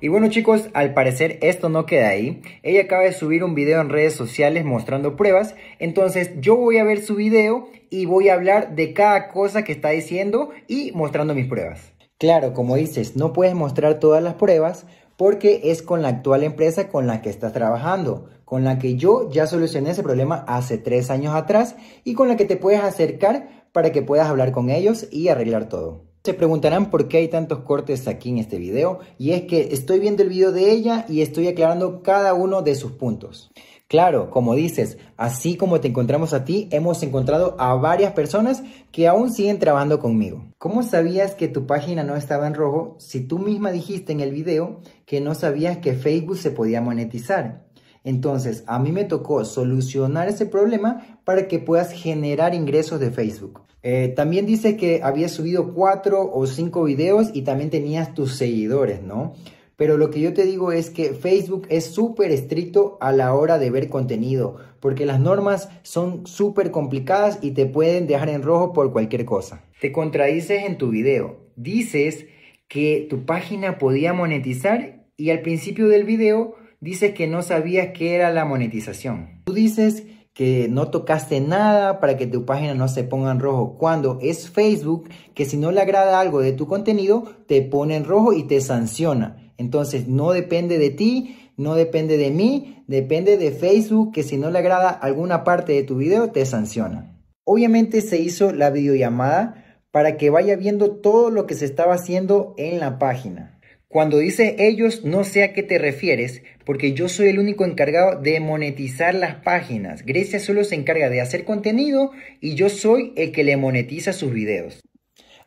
Y bueno chicos, al parecer esto no queda ahí. Ella acaba de subir un video en redes sociales mostrando pruebas. Entonces yo voy a ver su video y voy a hablar de cada cosa que está diciendo y mostrando mis pruebas. Claro, como dices, no puedes mostrar todas las pruebas porque es con la actual empresa con la que estás trabajando, con la que yo ya solucioné ese problema hace tres años atrás y con la que te puedes acercar para que puedas hablar con ellos y arreglar todo preguntarán por qué hay tantos cortes aquí en este video y es que estoy viendo el video de ella y estoy aclarando cada uno de sus puntos. Claro, como dices, así como te encontramos a ti, hemos encontrado a varias personas que aún siguen trabajando conmigo. ¿Cómo sabías que tu página no estaba en rojo si tú misma dijiste en el video que no sabías que Facebook se podía monetizar? Entonces, a mí me tocó solucionar ese problema para que puedas generar ingresos de Facebook. Eh, también dice que habías subido cuatro o cinco videos y también tenías tus seguidores, ¿no? Pero lo que yo te digo es que Facebook es súper estricto a la hora de ver contenido, porque las normas son súper complicadas y te pueden dejar en rojo por cualquier cosa. Te contradices en tu video. Dices que tu página podía monetizar y al principio del video dices que no sabías qué era la monetización. Tú dices que no tocaste nada para que tu página no se ponga en rojo, cuando es Facebook que si no le agrada algo de tu contenido, te pone en rojo y te sanciona. Entonces no depende de ti, no depende de mí, depende de Facebook que si no le agrada alguna parte de tu video, te sanciona. Obviamente se hizo la videollamada para que vaya viendo todo lo que se estaba haciendo en la página. Cuando dice ellos, no sé a qué te refieres, porque yo soy el único encargado de monetizar las páginas. Grecia solo se encarga de hacer contenido y yo soy el que le monetiza sus videos.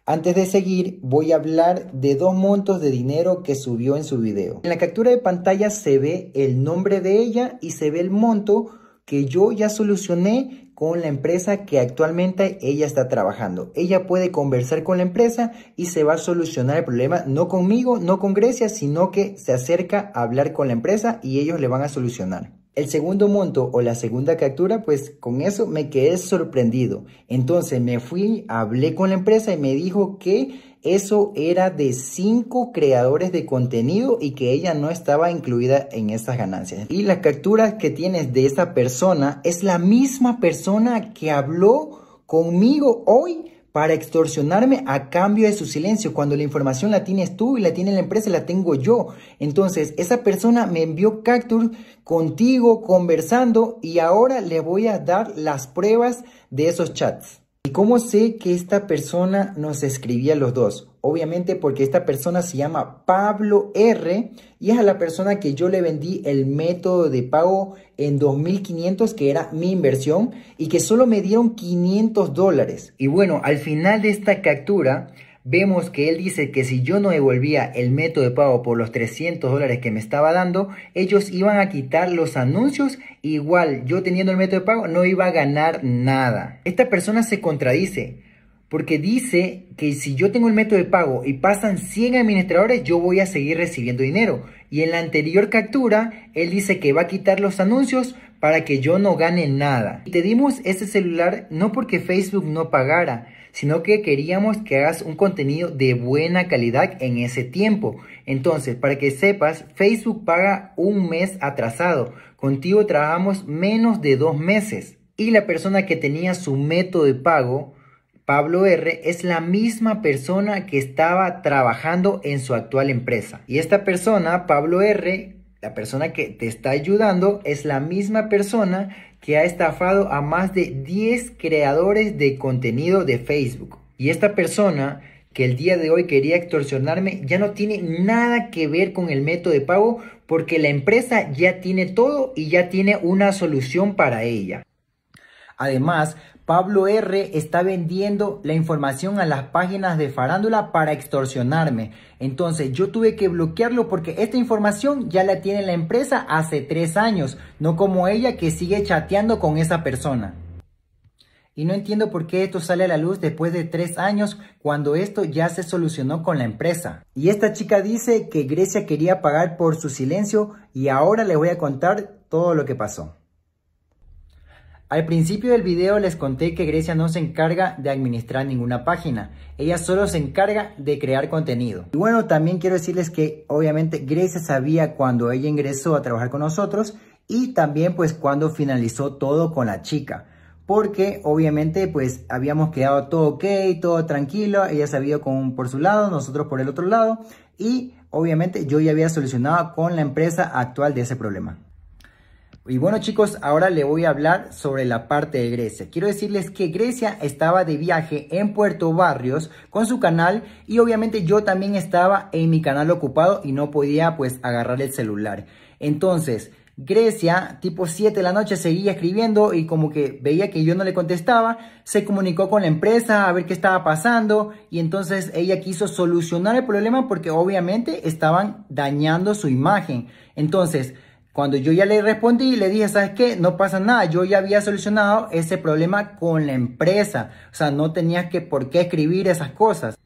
Antes de seguir, voy a hablar de dos montos de dinero que subió en su video. En la captura de pantalla se ve el nombre de ella y se ve el monto que yo ya solucioné con la empresa que actualmente ella está trabajando. Ella puede conversar con la empresa y se va a solucionar el problema, no conmigo, no con Grecia, sino que se acerca a hablar con la empresa y ellos le van a solucionar. El segundo monto o la segunda captura, pues con eso me quedé sorprendido. Entonces me fui, hablé con la empresa y me dijo que eso era de cinco creadores de contenido y que ella no estaba incluida en esas ganancias. Y las capturas que tienes de esa persona es la misma persona que habló conmigo hoy para extorsionarme a cambio de su silencio, cuando la información la tienes tú y la tiene la empresa, la tengo yo. Entonces, esa persona me envió capture contigo conversando y ahora le voy a dar las pruebas de esos chats. ¿Y cómo sé que esta persona nos escribía los dos? Obviamente porque esta persona se llama Pablo R y es a la persona que yo le vendí el método de pago en 2.500 que era mi inversión y que solo me dieron 500 dólares. Y bueno, al final de esta captura vemos que él dice que si yo no devolvía el método de pago por los 300 dólares que me estaba dando, ellos iban a quitar los anuncios. Igual, yo teniendo el método de pago no iba a ganar nada. Esta persona se contradice. Porque dice que si yo tengo el método de pago y pasan 100 administradores, yo voy a seguir recibiendo dinero. Y en la anterior captura, él dice que va a quitar los anuncios, para que yo no gane nada. Y te dimos ese celular no porque Facebook no pagara, sino que queríamos que hagas un contenido de buena calidad en ese tiempo. Entonces, para que sepas, Facebook paga un mes atrasado. Contigo trabajamos menos de dos meses. Y la persona que tenía su método de pago, Pablo R es la misma persona que estaba trabajando en su actual empresa. Y esta persona, Pablo R, la persona que te está ayudando es la misma persona que ha estafado a más de 10 creadores de contenido de Facebook. Y esta persona que el día de hoy quería extorsionarme ya no tiene nada que ver con el método de pago porque la empresa ya tiene todo y ya tiene una solución para ella. Además, Pablo R está vendiendo la información a las páginas de farándula para extorsionarme. Entonces yo tuve que bloquearlo porque esta información ya la tiene la empresa hace tres años, no como ella que sigue chateando con esa persona. Y no entiendo por qué esto sale a la luz después de tres años cuando esto ya se solucionó con la empresa. Y esta chica dice que Grecia quería pagar por su silencio y ahora les voy a contar todo lo que pasó. Al principio del video les conté que Grecia no se encarga de administrar ninguna página, ella solo se encarga de crear contenido. Y bueno, también quiero decirles que obviamente Grecia sabía cuando ella ingresó a trabajar con nosotros y también pues cuando finalizó todo con la chica. Porque obviamente pues habíamos quedado todo ok, todo tranquilo, ella sabía con, por su lado, nosotros por el otro lado y obviamente yo ya había solucionado con la empresa actual de ese problema. Y bueno chicos, ahora le voy a hablar sobre la parte de Grecia. Quiero decirles que Grecia estaba de viaje en Puerto Barrios con su canal y obviamente yo también estaba en mi canal ocupado y no podía pues agarrar el celular. Entonces, Grecia, tipo 7 de la noche, seguía escribiendo y como que veía que yo no le contestaba, se comunicó con la empresa a ver qué estaba pasando y entonces ella quiso solucionar el problema porque obviamente estaban dañando su imagen. Entonces, cuando yo ya le respondí, y le dije, ¿sabes qué? No pasa nada, yo ya había solucionado ese problema con la empresa. O sea, no tenías que por qué escribir esas cosas.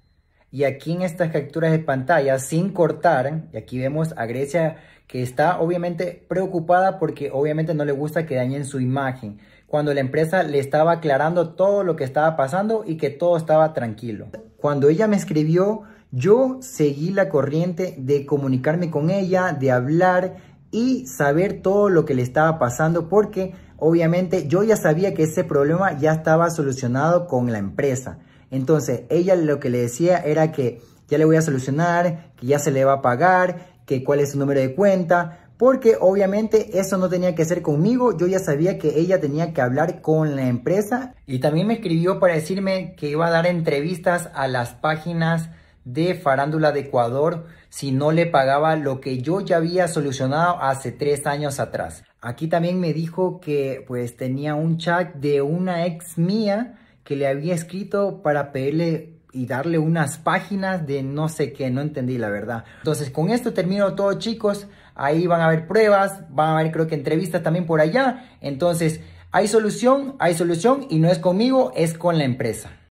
Y aquí en estas capturas de pantalla, sin cortar, y aquí vemos a Grecia que está obviamente preocupada porque obviamente no le gusta que dañen su imagen, cuando la empresa le estaba aclarando todo lo que estaba pasando y que todo estaba tranquilo. Cuando ella me escribió, yo seguí la corriente de comunicarme con ella, de hablar, y saber todo lo que le estaba pasando porque obviamente yo ya sabía que ese problema ya estaba solucionado con la empresa. Entonces ella lo que le decía era que ya le voy a solucionar, que ya se le va a pagar, que cuál es su número de cuenta, porque obviamente eso no tenía que ser conmigo, yo ya sabía que ella tenía que hablar con la empresa. Y también me escribió para decirme que iba a dar entrevistas a las páginas de Farándula de Ecuador si no le pagaba lo que yo ya había solucionado hace tres años atrás. Aquí también me dijo que pues tenía un chat de una ex mía que le había escrito para pedirle y darle unas páginas de no sé qué, no entendí la verdad. Entonces con esto termino todo chicos, ahí van a haber pruebas, van a haber creo que entrevistas también por allá. Entonces hay solución, hay solución y no es conmigo, es con la empresa.